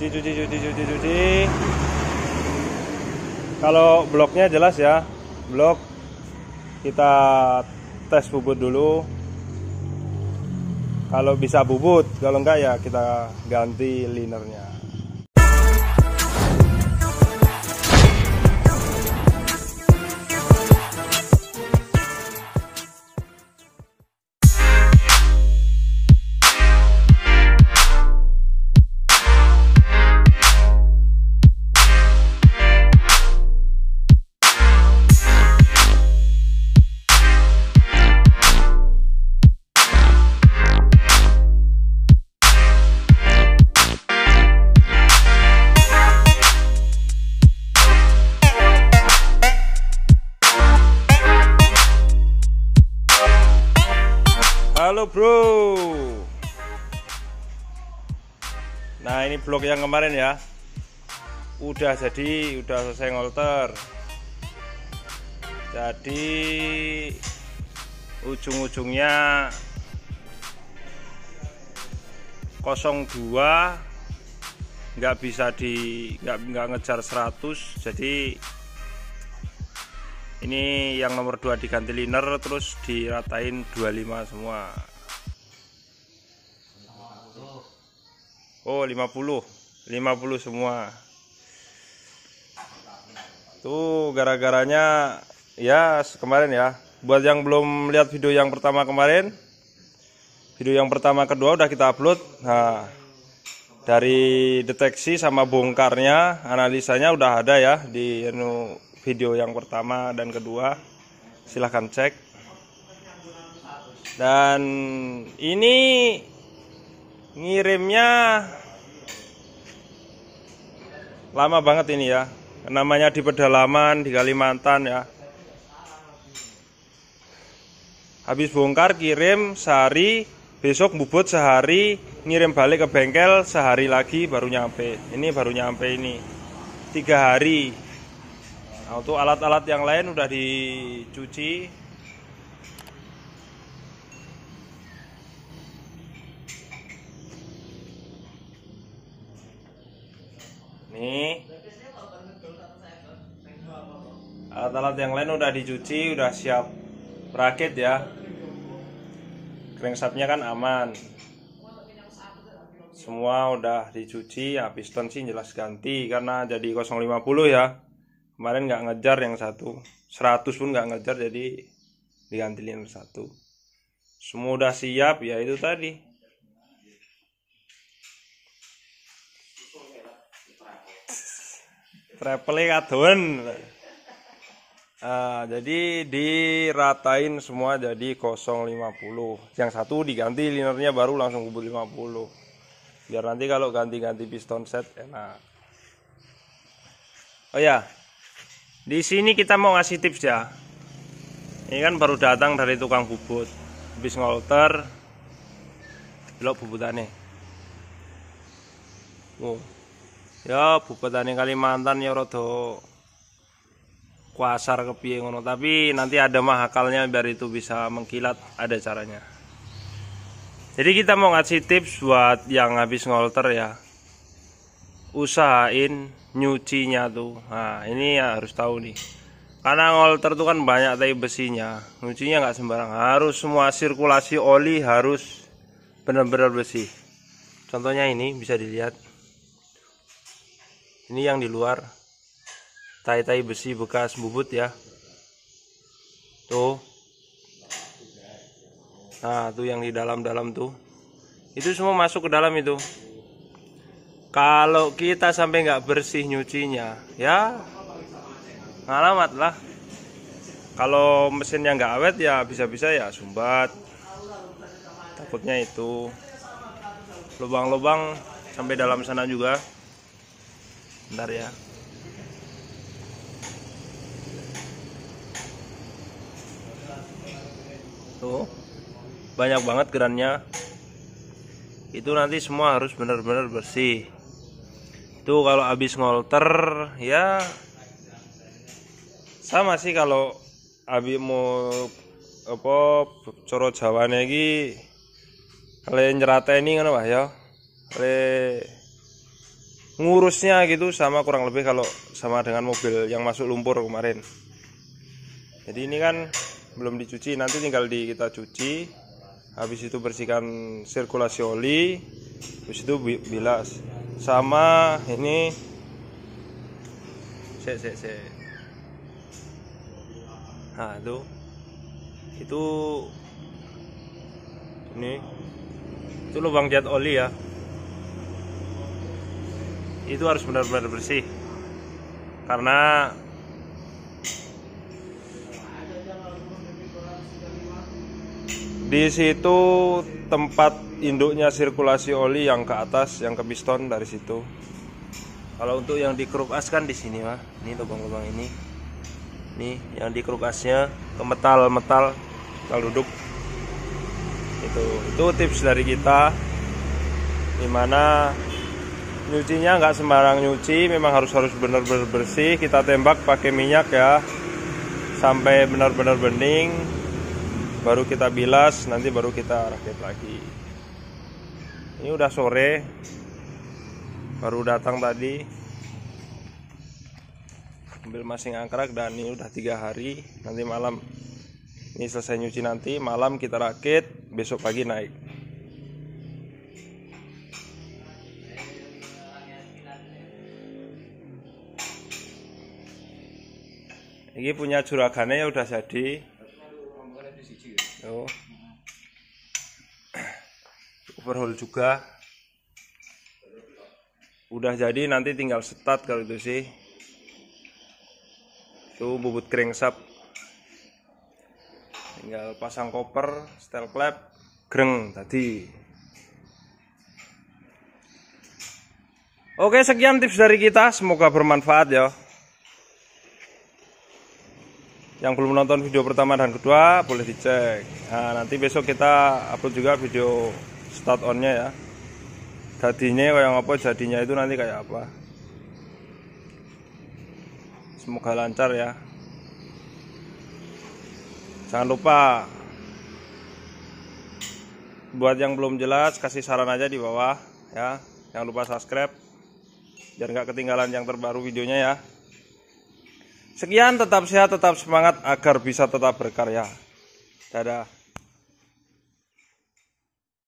cuci cuci cuci cuci cuci kalau bloknya jelas ya blok kita tes bubut dulu kalau bisa bubut kalau enggak ya kita ganti linernya bro nah ini blok yang kemarin ya udah jadi udah selesai ngolter jadi ujung-ujungnya 02 nggak bisa di nggak nggak ngejar 100 jadi ini yang nomor 2 diganti liner terus diratain 25 semua Oh 50 50 semua Tuh gara-garanya Ya kemarin ya Buat yang belum lihat video yang pertama kemarin Video yang pertama kedua udah kita upload Nah dari deteksi sama bongkarnya analisanya udah ada ya di anu, video yang pertama dan kedua silahkan cek dan ini ngirimnya lama banget ini ya namanya di pedalaman di Kalimantan ya habis bongkar kirim sehari besok bubut sehari ngirim balik ke bengkel sehari lagi baru nyampe ini baru nyampe ini tiga hari nah, untuk alat-alat yang lain udah dicuci ini alat-alat yang lain udah dicuci udah siap rakit ya Kringsetnya kan aman semua udah dicuci ya piston sih jelas ganti karena jadi 050 ya kemarin nggak ngejar yang satu 100 pun nggak ngejar jadi digantiin yang satu semua udah siap ya itu tadi traveling katun. Uh, ah, jadi diratain semua jadi 050. Yang satu diganti linernya baru langsung kubur 50. Biar nanti kalau ganti-ganti piston set enak. Oh ya. Di sini kita mau ngasih tips ya. Ini kan baru datang dari tukang bubut. Habis ngolter belok bubutannya. oh ya bupatane Kalimantan ya rodo kuasar ke ngono tapi nanti ada mahakalnya biar itu bisa mengkilat ada caranya jadi kita mau ngasih tips buat yang habis ngolter ya usahain nyucinya tuh nah ini ya harus tahu nih karena ngolter tuh kan banyak tai besinya nyucinya nggak sembarang harus semua sirkulasi oli harus benar-benar bersih contohnya ini bisa dilihat ini yang di luar tai-tai besi bekas bubut ya tuh nah tuh yang di dalam-dalam tuh itu semua masuk ke dalam itu kalau kita sampai nggak bersih nyucinya ya Alamat lah kalau mesinnya nggak awet ya bisa-bisa ya sumbat takutnya itu lubang-lubang sampai dalam sana juga Bentar ya. Tuh. Banyak banget gerannya. Itu nanti semua harus benar-benar bersih. Itu kalau habis ngolter ya sama sih kalau abi mau apa coro jawane iki kalian nyerata ini kan wah ya. Le ngurusnya gitu sama kurang lebih kalau sama dengan mobil yang masuk lumpur kemarin jadi ini kan belum dicuci nanti tinggal di kita cuci habis itu bersihkan sirkulasi oli habis itu bilas sama ini se se se nah itu itu ini itu lubang jet oli ya itu harus benar-benar bersih karena di situ tempat induknya sirkulasi oli yang ke atas yang ke piston dari situ kalau untuk yang di keruk as kan di sini mah ini lubang-lubang ini nih yang di keruk asnya ke metal metal metal duduk itu itu tips dari kita dimana nyucinya nggak sembarang nyuci memang harus harus benar-benar bersih kita tembak pakai minyak ya sampai benar-benar bening baru kita bilas nanti baru kita rakit lagi ini udah sore baru datang tadi ambil masing angkrak dan ini udah tiga hari nanti malam ini selesai nyuci nanti malam kita rakit besok pagi naik Ini punya juragannya ya udah jadi. Oh. Overhaul juga. Udah jadi nanti tinggal setat kalau itu sih. Itu bubut crankshaft. Tinggal pasang koper, setel klep, greng tadi. Oke, sekian tips dari kita. Semoga bermanfaat ya yang belum menonton video pertama dan kedua boleh dicek nah, nanti besok kita upload juga video start onnya ya jadinya kayak apa jadinya itu nanti kayak apa semoga lancar ya jangan lupa buat yang belum jelas kasih saran aja di bawah ya jangan lupa subscribe biar nggak ketinggalan yang terbaru videonya ya Sekian tetap sehat, tetap semangat agar bisa tetap berkarya. Dadah.